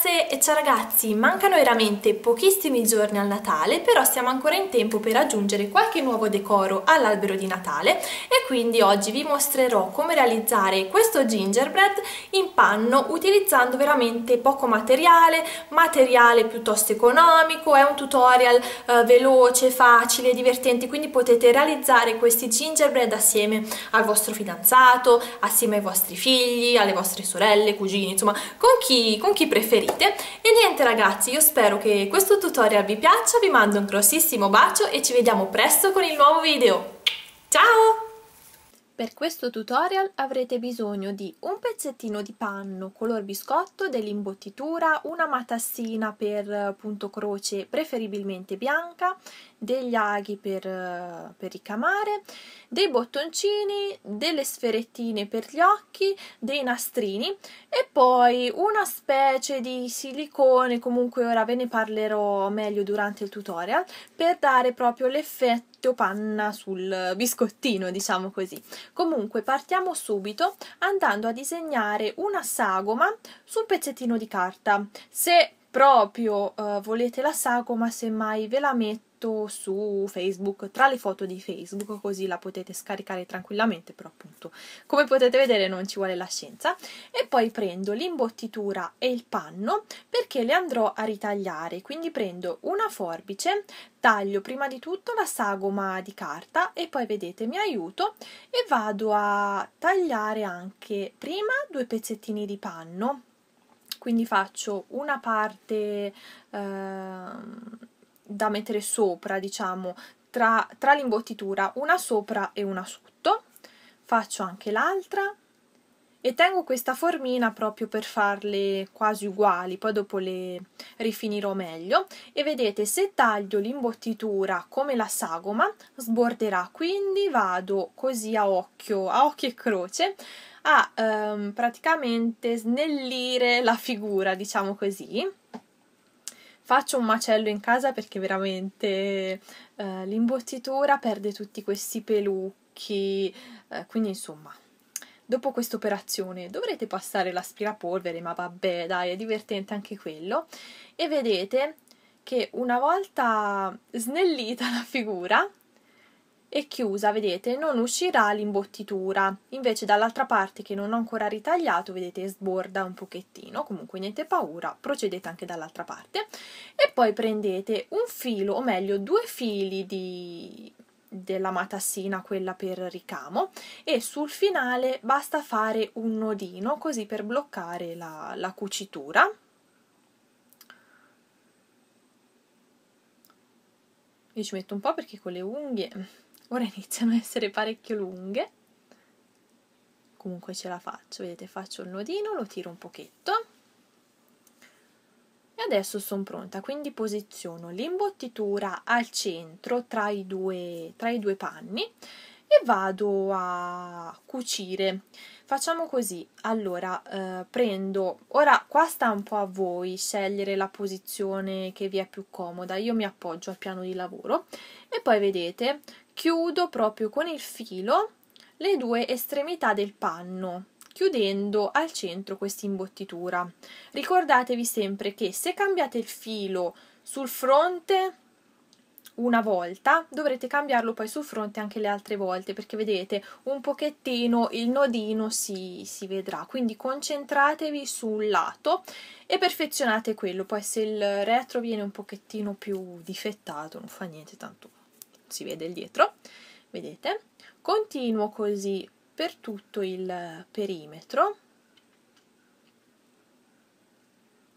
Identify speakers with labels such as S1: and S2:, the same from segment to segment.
S1: ragazze e ciao ragazzi, mancano veramente pochissimi giorni al Natale, però siamo ancora in tempo per aggiungere qualche nuovo decoro all'albero di Natale e quindi oggi vi mostrerò come realizzare questo gingerbread in panno utilizzando veramente poco materiale, materiale piuttosto economico, è un tutorial eh, veloce, facile, divertente, quindi potete realizzare questi gingerbread assieme al vostro fidanzato, assieme ai vostri figli, alle vostre sorelle, cugini, insomma con chi, con chi preferite volete e niente ragazzi io spero che questo tutorial vi piaccia vi mando un grossissimo bacio e ci vediamo presto con il nuovo video ciao per questo tutorial avrete bisogno di un pezzettino di panno color biscotto dell'imbottitura, una matassina per punto croce preferibilmente bianca, degli aghi per, per ricamare, dei bottoncini, delle sferettine per gli occhi, dei nastrini e poi una specie di silicone, comunque ora ve ne parlerò meglio durante il tutorial, per dare proprio l'effetto panna sul biscottino, diciamo così. Comunque partiamo subito andando a disegnare una sagoma su un pezzettino di carta. Se proprio uh, volete la sagoma, semmai ve la metto su Facebook, tra le foto di Facebook, così la potete scaricare tranquillamente, però appunto, come potete vedere non ci vuole la scienza. E poi prendo l'imbottitura e il panno perché le andrò a ritagliare, quindi prendo una forbice, taglio prima di tutto la sagoma di carta e poi vedete mi aiuto e vado a tagliare anche prima due pezzettini di panno quindi faccio una parte ehm, da mettere sopra diciamo tra, tra l'imbottitura una sopra e una sotto faccio anche l'altra e tengo questa formina proprio per farle quasi uguali, poi dopo le rifinirò meglio e vedete se taglio l'imbottitura come la sagoma sborderà, quindi vado così a occhio, a occhio e croce a ehm, praticamente snellire la figura, diciamo così. Faccio un macello in casa perché veramente eh, l'imbottitura perde tutti questi pelucchi, eh, quindi insomma... Dopo questa operazione dovrete passare l'aspirapolvere, ma vabbè, dai, è divertente anche quello. E vedete che una volta snellita la figura, è chiusa, vedete, non uscirà l'imbottitura, invece dall'altra parte che non ho ancora ritagliato, vedete, sborda un pochettino, comunque niente paura, procedete anche dall'altra parte e poi prendete un filo, o meglio due fili di, della matassina, quella per ricamo, e sul finale basta fare un nodino così per bloccare la, la cucitura, ci metto un po' perché con le unghie ora iniziano a essere parecchio lunghe comunque ce la faccio vedete faccio il nodino lo tiro un pochetto e adesso sono pronta quindi posiziono l'imbottitura al centro tra i due tra i due panni e vado a cucire facciamo così allora eh, prendo ora qua sta un po' a voi scegliere la posizione che vi è più comoda io mi appoggio al piano di lavoro e poi vedete chiudo proprio con il filo le due estremità del panno chiudendo al centro questa imbottitura ricordatevi sempre che se cambiate il filo sul fronte una volta dovrete cambiarlo poi sul fronte anche le altre volte perché vedete un pochettino il nodino si, si vedrà quindi concentratevi sul lato e perfezionate quello poi se il retro viene un pochettino più difettato non fa niente tanto si vede il dietro, vedete? Continuo così per tutto il perimetro.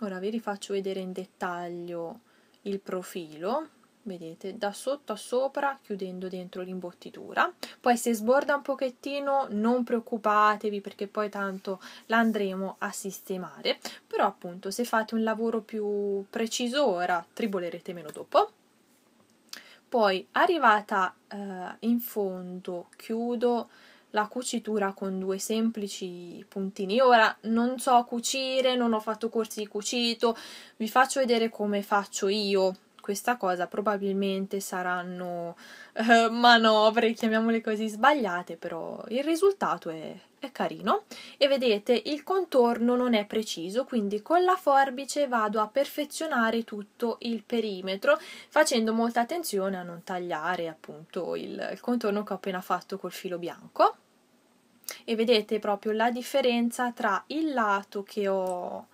S1: Ora vi rifaccio vedere in dettaglio il profilo, vedete, da sotto a sopra chiudendo dentro l'imbottitura. Poi se sborda un pochettino non preoccupatevi perché poi tanto l'andremo a sistemare, però appunto se fate un lavoro più preciso ora tribolerete meno dopo poi arrivata eh, in fondo chiudo la cucitura con due semplici puntini ora non so cucire non ho fatto corsi di cucito vi faccio vedere come faccio io questa cosa probabilmente saranno eh, manovre, chiamiamole così, sbagliate, però il risultato è, è carino. E vedete, il contorno non è preciso, quindi con la forbice vado a perfezionare tutto il perimetro, facendo molta attenzione a non tagliare appunto il, il contorno che ho appena fatto col filo bianco. E vedete proprio la differenza tra il lato che ho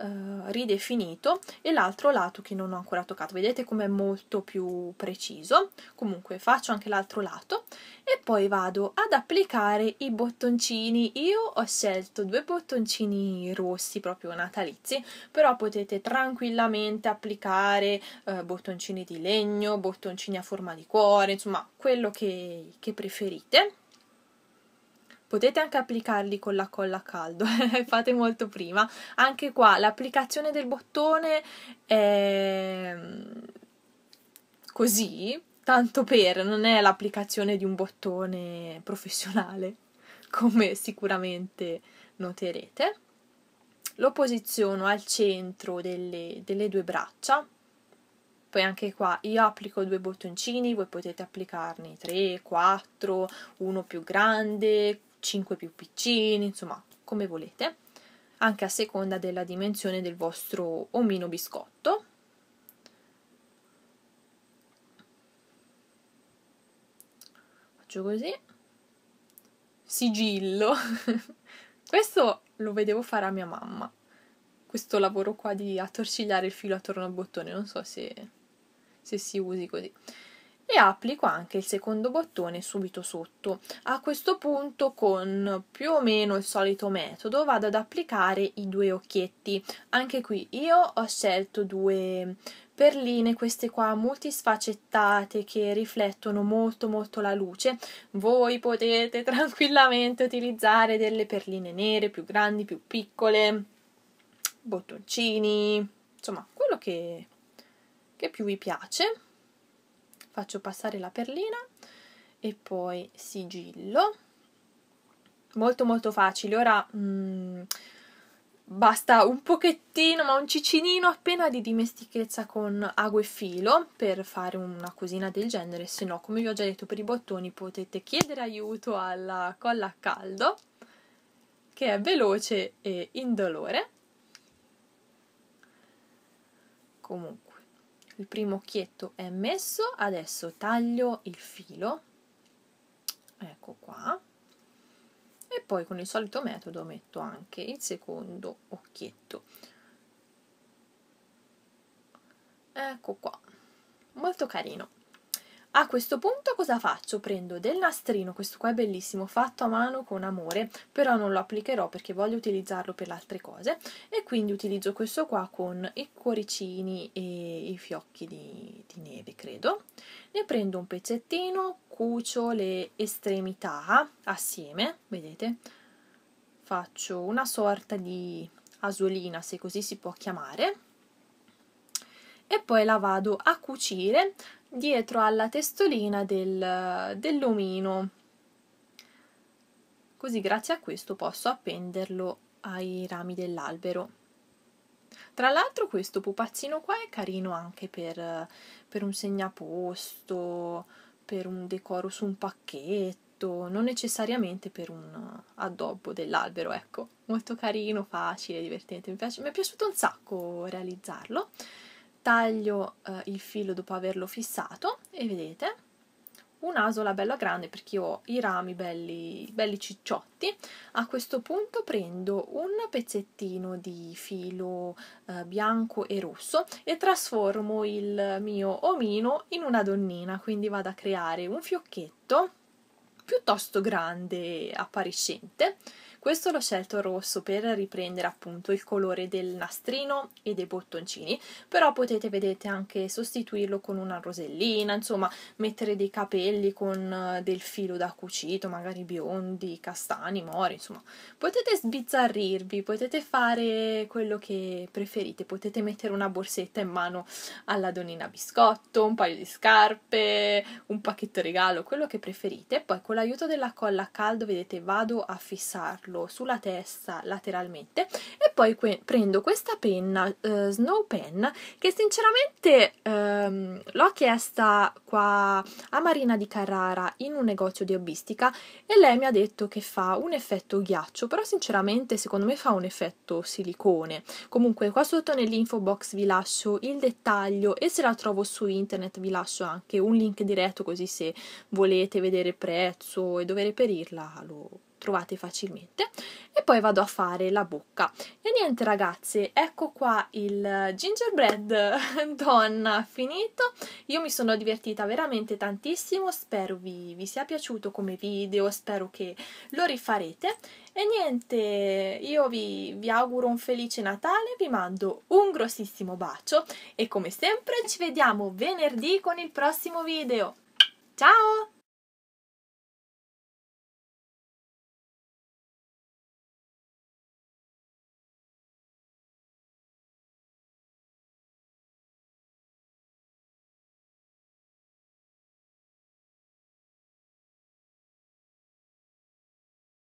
S1: eh, ridefinito e l'altro lato che non ho ancora toccato vedete com'è molto più preciso comunque faccio anche l'altro lato e poi vado ad applicare i bottoncini io ho scelto due bottoncini rossi proprio natalizi però potete tranquillamente applicare eh, bottoncini di legno bottoncini a forma di cuore insomma quello che, che preferite Potete anche applicarli con la colla a caldo, fate molto prima. Anche qua l'applicazione del bottone è mm, così, tanto per, non è l'applicazione di un bottone professionale, come sicuramente noterete. Lo posiziono al centro delle, delle due braccia, poi anche qua io applico due bottoncini, voi potete applicarne 3, 4, uno più grande, 5 più piccini, insomma, come volete, anche a seconda della dimensione del vostro omino biscotto. Faccio così. Sigillo. Questo lo vedevo fare a mia mamma. Questo lavoro qua di attorcigliare il filo attorno al bottone, non so se, se si usi così e applico anche il secondo bottone subito sotto. A questo punto con più o meno il solito metodo vado ad applicare i due occhietti. Anche qui io ho scelto due perline, queste qua multisfacettate che riflettono molto molto la luce. Voi potete tranquillamente utilizzare delle perline nere più grandi, più piccole, bottoncini, insomma quello che, che più vi piace faccio passare la perlina e poi sigillo molto molto facile ora mh, mm, basta un pochettino ma un cicinino appena di dimestichezza con ago e filo per fare una cosina del genere se no come vi ho già detto per i bottoni potete chiedere aiuto alla colla a caldo che è veloce e indolore comunque il primo occhietto è messo, adesso taglio il filo, ecco qua, e poi con il solito metodo metto anche il secondo occhietto. Ecco qua, molto carino. A questo punto cosa faccio? Prendo del nastrino, questo qua è bellissimo, fatto a mano con amore, però non lo applicherò perché voglio utilizzarlo per altre cose e quindi utilizzo questo qua con i cuoricini e i fiocchi di, di neve, credo. Ne prendo un pezzettino, cucio le estremità assieme, vedete? Faccio una sorta di asolina, se così si può chiamare, e poi la vado a cucire dietro alla testolina del, dell'omino così grazie a questo posso appenderlo ai rami dell'albero tra l'altro questo pupazzino qua è carino anche per, per un segnaposto per un decoro su un pacchetto non necessariamente per un addobbo dell'albero, ecco, molto carino, facile, divertente, mi, piace, mi è piaciuto un sacco realizzarlo taglio eh, il filo dopo averlo fissato e vedete un'asola bella grande perché ho i rami belli, belli cicciotti a questo punto prendo un pezzettino di filo eh, bianco e rosso e trasformo il mio omino in una donnina quindi vado a creare un fiocchetto piuttosto grande e appariscente questo l'ho scelto rosso per riprendere appunto il colore del nastrino e dei bottoncini, però potete, vedete, anche sostituirlo con una rosellina, insomma, mettere dei capelli con eh, del filo da cucito, magari biondi, castani, mori, insomma. Potete sbizzarrirvi, potete fare quello che preferite, potete mettere una borsetta in mano alla donnina biscotto, un paio di scarpe, un pacchetto regalo, quello che preferite. Poi con l'aiuto della colla a caldo, vedete, vado a fissarlo appoggiarlo sulla testa lateralmente e poi que- prendo questa penna eh, Snow Pen che sinceramente ehm, l'ho chiesta qua a Marina di Carrara in un negozio di hobbistica e lei mi ha detto che fa un effetto ghiaccio, però sinceramente secondo me fa un effetto silicone. Comunque qua sotto nell'info box vi lascio il dettaglio e se la trovo su internet vi lascio anche un link diretto così se volete vedere il prezzo e dove reperirla lo, trovate facilmente e poi vado a fare la bocca e niente ragazze ecco qua il gingerbread donna finito io mi sono divertita veramente tantissimo spero vi, vi sia piaciuto come video spero che lo rifarete e niente io vi, vi auguro un felice Natale vi mando un grossissimo bacio e come sempre ci vediamo venerdì con il prossimo video ciao